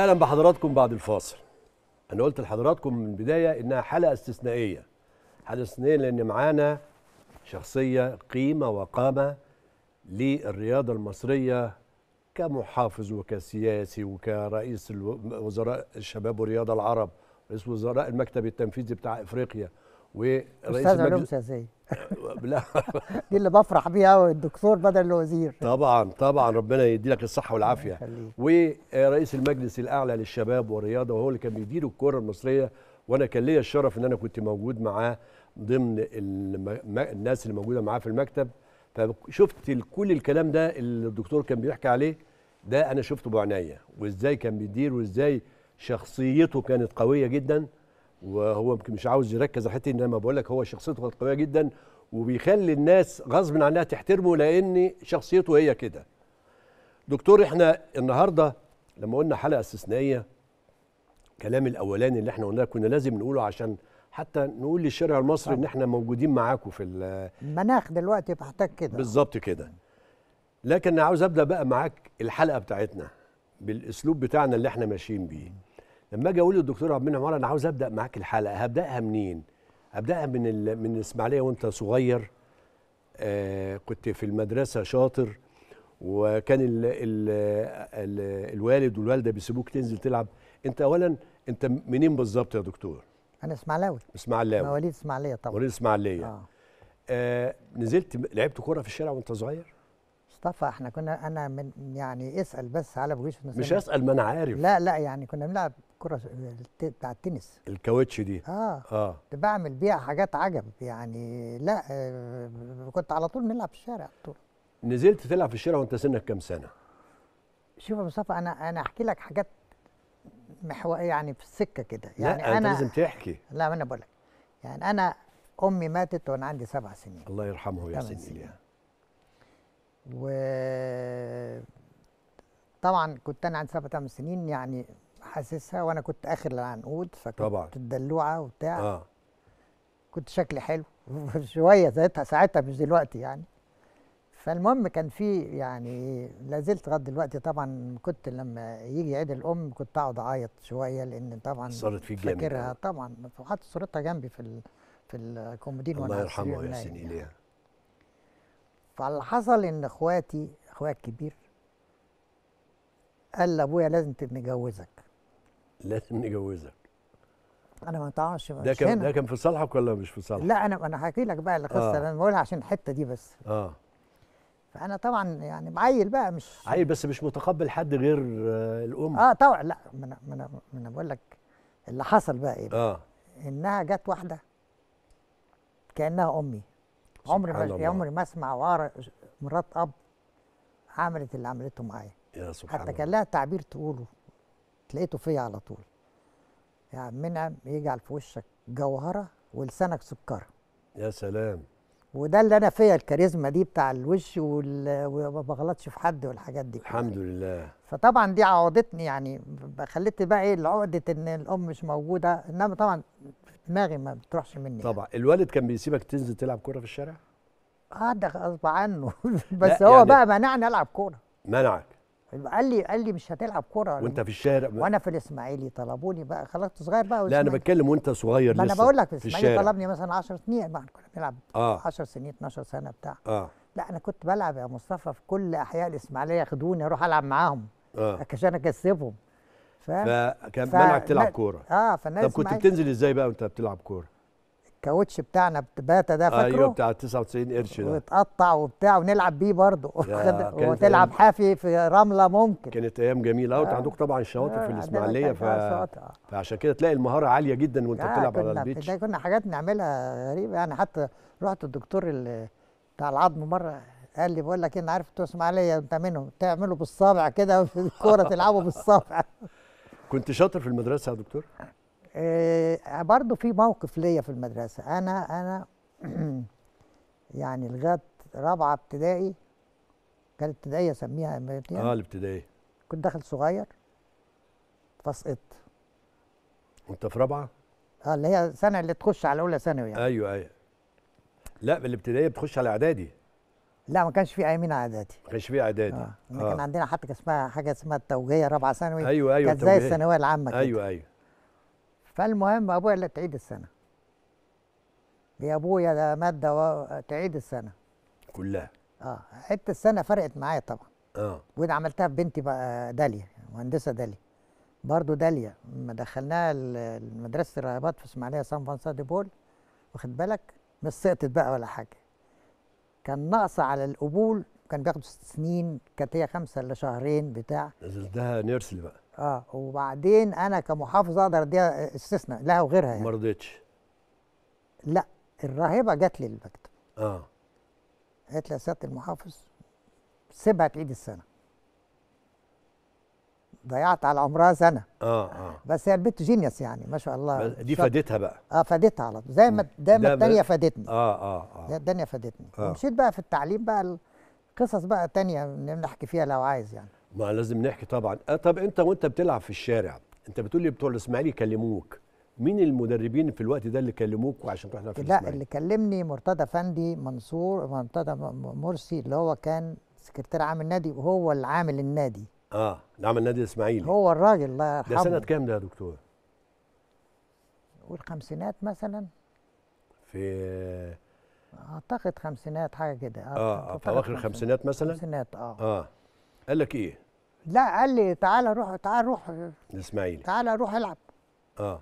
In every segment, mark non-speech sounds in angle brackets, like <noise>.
اهلا بحضراتكم بعد الفاصل انا قلت لحضراتكم من البدايه انها حلقه استثنائيه حلقه استثنائيه لان معانا شخصيه قيمه وقامه للرياضه المصريه كمحافظ وكسياسي وكرئيس وزراء الشباب والرياضه العرب رئيس وزراء المكتب التنفيذي بتاع افريقيا ورئيس استاذ علوم سياسيه <laughs> لا دي اللي بفرح بيها الدكتور بدل الوزير طبعا طبعا ربنا لك الصحه والعافيه ورئيس المجلس الاعلى للشباب والرياضه وهو اللي كان بيدير الكره المصريه وانا كان ليا الشرف ان انا كنت موجود معاه ضمن الناس اللي موجوده معاه في المكتب فشفت كل الكلام ده اللي الدكتور كان بيحكي عليه ده انا شفته بعناية وازاي كان بيدير وازاي شخصيته كانت قويه جدا وهو يمكن مش عاوز يركز على الحته انما بقول لك هو شخصيته كانت قويه جدا وبيخلي الناس غصب عنها تحترمه لان شخصيته هي كده. دكتور احنا النهارده لما قلنا حلقه استثنائيه الكلام الاولاني اللي احنا قلناه كنا لازم نقوله عشان حتى نقول للشارع المصري ان احنا موجودين معاكم في المناخ دلوقتي بحتاج كده بالظبط كده لكن انا عاوز ابدا بقى معاك الحلقه بتاعتنا بالاسلوب بتاعنا اللي احنا ماشيين بيه لما اجي اقول للدكتور عبد المنعم انا عاوز ابدا معاك الحلقه هبداها منين؟ ابداها من من الاسماعيليه وانت صغير آه كنت في المدرسه شاطر وكان ال ال ال الوالد والوالده بيسيبوك تنزل تلعب انت اولا انت منين بالظبط يا دكتور؟ انا اسماعيلاوي اسماعيلاوي مواليد اسماعيليه طبعا مواليد اسماعيليه آه. آه نزلت لعبت كوره في الشارع وانت صغير؟ مصطفى احنا كنا انا من يعني اسال بس على بوجيش مش اسال ما انا عارف لا لا يعني كنا بنلعب الكره بتاع التنس الكاوتش دي اه اه كنت بعمل بيها حاجات عجب يعني لا آه، كنت على طول نلعب في الشارع على طول نزلت تلعب في الشارع وانت سنك كام سنه شوف يا مصطفى انا انا احكي لك حاجات محو يعني في السكه كده يعني لا انا لازم تحكي لا انا بقول لك يعني انا امي ماتت وانا عندي سبع سنين الله يرحمه يا سيدي اليها و طبعا كنت انا عندي سبع ثمان سنين يعني حاسسها وانا كنت اخر العنقود فكنت الدلوعه وبتاع آه. كنت شكلي حلو <laughs> شويه ساعتها ساعتها مش دلوقتي يعني فالمهم كان في يعني لا زلت لغايه دلوقتي طبعا كنت لما يجي عيد الام كنت اقعد اعيط شويه لان طبعا صارت فيك فاكرها طبعا وحاطط صورتها جنبي في ال في الكومودين الله يرحمه ويحسن اليه يعني. فاللي حصل ان اخواتي اخويا الكبير قال لابويا لازم نجوزك لازم نجوزك انا ما طعش ده كان ده كان في صالحك ولا مش في صالحك لا انا انا هحكي لك بقى القصه آه. انا بقولها عشان الحته دي بس اه فانا طبعا يعني معيل بقى مش عيل بس مش متقبل حد غير آه الام اه طبعا لا ما انا ما انا بقول لك اللي حصل بقى ايه بقى؟ اه انها جت واحده كانها امي عمري يا عمري ما اسمع واقرا مرات اب عملت اللي عملته معايا يا سبحان حتى كان لها تعبير تقوله لقيته فيا على طول يا عم يعني منعم يجعل في وشك جوهره ولسانك سكره يا سلام وده اللي انا فيا الكاريزما دي بتاع الوش وما بغلطش في حد والحاجات دي الحمد كلها. لله فطبعا دي عوضتني يعني خليت بقى ايه العقده ان الام مش موجوده انما طبعا دماغي ما بتروحش مني طبعا يعني. الوالد كان بيسيبك تنزل تلعب كوره في الشارع؟ اه ده غصب عنه <laughs> بس هو يعني بقى منعني العب كوره منعك قال لي قال لي مش هتلعب كوره وانت إيه؟ في الشارع وانا في الاسماعيلي طلبوني بقى خلاص صغير بقى لا انا بتكلم وانت صغير لسه انا بقول لك في الاسماعيلي طلبني مثلا 10 سنين بقى كنا بنلعب آه. 10 سنين 12 سنه بتاع آه. لا انا كنت بلعب يا مصطفى في كل احياء الاسماعيليه ياخدوني اروح العب معاهم آه. عشان اكسبهم فاهم فكان ف... منعك تلعب كوره اه فالناس طب كنت بتنزل ازاي بقى وانت بتلعب كوره الكاوتش بتاعنا باتا ده فاكره ايوه بتاع 99 قرش ده واتقطع وبتاع ونلعب بيه برضه <laughs> وتلعب حافي في رمله ممكن كانت ايام جميله قوي عندك طبعا الشواطئ في آه، الاسماعيليه ف... آه. فعشان كده تلاقي المهاره عاليه جدا وانت آه، بتلعب على البيتش كنا حاجات نعملها غريبه يعني حتى رحت الدكتور بتاع العظم مره قال لي بقول لك إيه، انا عارف بتوع الاسماعيليه انت منهم تعملوا بالصابع كده <laughs> الكوره تلعبوا بالصابع <laughs> كنت شاطر في المدرسه يا دكتور؟ آه، برضه في موقف ليا في المدرسة أنا أنا <clears throat> يعني لغاية رابعة ابتدائي كانت ابتدائية أسميها يعني اه الابتدائية كنت داخل صغير فسقطت وأنت في رابعة؟ اه اللي هي السنة اللي تخش على أولى ثانوي يعني أيوه أيوه لا الابتدائية بتخش على إعدادي لا ما كانش في ايامين اعدادي ما كانش في اعدادي آه. آه. كان عندنا حتى اسمها حاجه اسمها التوجيه رابعه ثانوي ايوه ايوه كانت زي الثانويه العامه كده ايوه ايوه فالمهم ابويا اللي تعيد السنه يا ابويا ده ماده و... تعيد السنه كلها اه حته السنه فرقت معايا طبعا اه وده عملتها بنتي بقى داليا مهندسه داليا برضه داليا لما دخلناها مدرسه الراهبات في اسماعيليه سان فانسا دي بول واخد بالك مش سقطت بقى ولا حاجه كان ناقصه على القبول كان بياخدوا ست سنين كانت هي خمسه الا شهرين بتاع ده نيرسلي بقى اه وبعدين انا كمحافظه اقدر اديها استثناء لها وغيرها يعني ما رضيتش لا الراهبه جت لي المكتب اه قالت لي يا سياده المحافظ سيبها تعيد السنه ضيعت على عمرها سنه اه اه بس هي البنت جينيس يعني ما شاء الله دي فادتها بقى اه فادتها على طول زي ما زي ما الدنيا فادتني اه اه اه الدنيا فادتني آه. ومشيت بقى في التعليم بقى قصص بقى تانية نحكي فيها لو عايز يعني ما لازم نحكي طبعا أه طب انت وانت بتلعب في الشارع انت بتقول لي بتوع الاسماعيلي كلموك مين المدربين في الوقت ده اللي كلموك عشان تروح في لا اللي كلمني مرتضى فندي منصور مرتضى مرسي اللي هو كان سكرتير عام النادي وهو اللي عامل النادي اه اللي عامل نادي الاسماعيلي هو الراجل الله يرحمه ده سنه كام ده يا دكتور؟ والخمسينات مثلا في اعتقد خمسينات حاجه كده اه في اواخر الخمسينات مثلا خمسينات اه اه قال لك ايه لا قال لي تعالى روح تعالى روح الاسماعيلي تعالى روح العب اه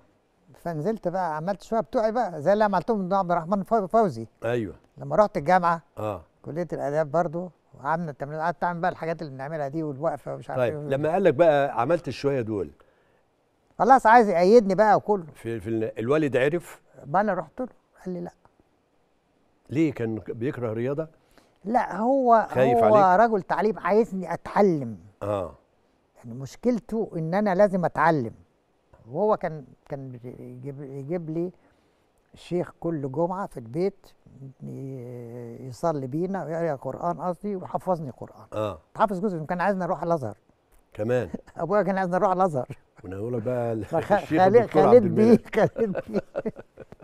فنزلت بقى عملت شويه بتوعي بقى زي اللي عملتهم من عبد الرحمن فوزي ايوه لما رحت الجامعه اه كليه الاداب برضو وعملنا التمرين قعدت اعمل بقى الحاجات اللي بنعملها دي والوقفه ومش عارف طيب إيه. لما قال لك بقى عملت الشويه دول خلاص عايز يأيدني بقى وكله في, في الوالد عرف؟ ما انا رحت له قال لي لا ليه كان بيكره الرياضه لا هو خايف هو عليك؟ رجل تعليم عايزني اتعلم اه يعني مشكلته ان انا لازم اتعلم وهو كان كان يجيب, يجيب لي شيخ كل جمعه في البيت يصلي بينا ويقرا قران قصدي ويحفظني قران اه حافظ جزء كان عايزني اروح الازهر كمان <laughs> ابويا كان عايزني اروح الازهر ونقول بقى <laughs> الشيخ خالد بيه خالد بيه <laughs>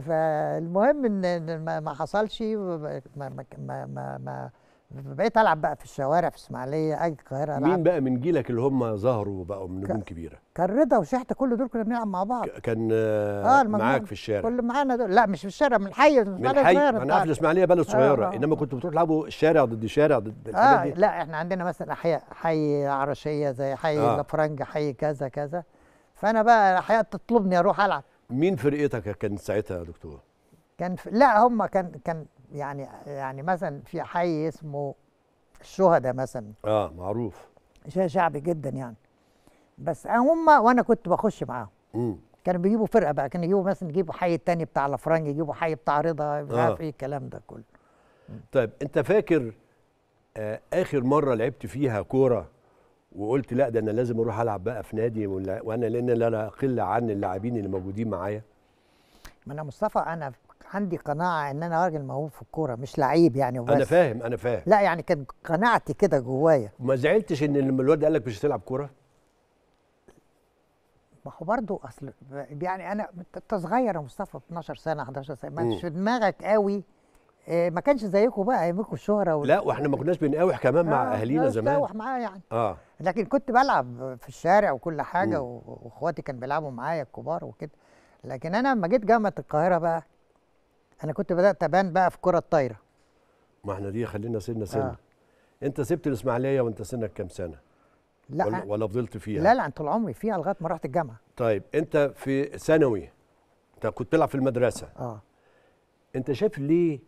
فالمهم ان ما حصلش ما ما ما, ما بقيت العب بقى في الشوارع في اسماعيليه اي القاهره مين بقى من جيلك اللي هم ظهروا وبقوا من نجوم ك... كبيره؟ كان رضا وشحت كل دول كنا بنلعب مع بعض كان آه معاك في الشارع كل معانا دول لا مش في الشارع من الحي من الحي انا عارف الاسماعيليه بلد آه، صغيره آه انما كنتوا بتروحوا تلعبوا الشارع ضد الشارع ضد آه دي. لا احنا عندنا مثلا احياء حي عرشيه زي حي آه. لفرنج حي كذا كذا فانا بقى احياء تطلبني اروح العب مين فرقتك كانت ساعتها يا دكتور؟ كان في لا هم كان كان يعني يعني مثلا في حي اسمه الشهداء مثلا اه معروف شيء شعبي جدا يعني بس هم وانا كنت بخش معاهم امم كانوا بيجيبوا فرقه بقى كانوا يجيبوا مثلا يجيبوا حي التاني بتاع الافرنج يجيبوا حي بتاع رضا مش آه. عارف آه. ايه الكلام ده كله طيب انت فاكر آه اخر مره لعبت فيها كوره وقلت لا ده انا لازم اروح العب بقى في نادي وانا لان انا اقل عن اللاعبين اللي موجودين معايا ما انا مصطفى انا عندي قناعه ان انا راجل موهوب في الكوره مش لعيب يعني وبس انا فاهم انا فاهم لا يعني كانت قناعتي كده جوايا ما زعلتش ان الواد قال لك مش هتلعب كوره ما هو برضه اصل يعني انا انت صغير يا مصطفى 12 سنه 11 سنه ما في دماغك قوي آه، ما كانش زيكم بقى ايامكم الشهره وال... لا واحنا ما كناش بنقاوح كمان مع آه اهالينا زمان بنقاوح معاه يعني اه لكن كنت بلعب في الشارع وكل حاجه واخواتي كانوا بيلعبوا معايا الكبار وكده لكن انا لما جيت جامعه القاهره بقى انا كنت بدات ابان بقى في كره الطايره ما احنا دي خلينا سنه سنه آه. انت سبت الاسماعيليه وانت سنك كام سنه لا ولا, ولا فضلت فيها لا لا طول عمري فيها لغايه ما رحت الجامعه طيب انت في ثانوي انت كنت تلعب في المدرسه اه انت شايف ليه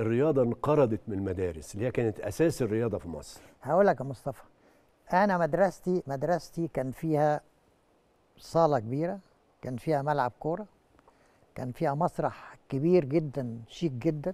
الرياضه انقرضت من المدارس اللي هي كانت اساس الرياضه في مصر هقول لك يا مصطفى أنا مدرستي مدرستي كان فيها صالة كبيرة كان فيها ملعب كورة كان فيها مسرح كبير جدا شيك جدا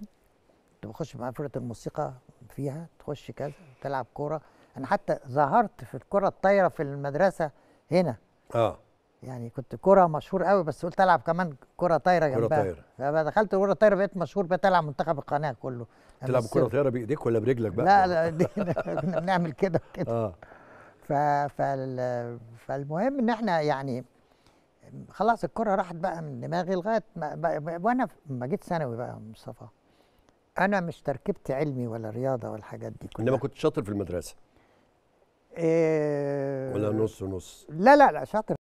كنت بخش مع فرقة الموسيقى فيها تخش كذا تلعب كورة أنا حتى ظهرت في الكرة الطايرة في المدرسة هنا اه يعني كنت كرة مشهور قوي بس قلت ألعب كمان كرة طايرة جنبها كرة طايرة فدخلت كرة طايرة بقيت مشهور بقيت ألعب منتخب القناة كله تلعب كرة طايرة بإيديك ولا برجلك بقى؟ لا لا <laughs> كنا بنعمل كده كده اه فالمهم ان احنا يعني خلاص الكره راحت بقى من دماغي لغايه ما وانا لما جيت ثانوي بقى مصطفى انا مش تركيبتي علمي ولا رياضه ولا الحاجات دي كلها انما كنت شاطر في المدرسه إيه ولا نص نص لا لا لا شاطر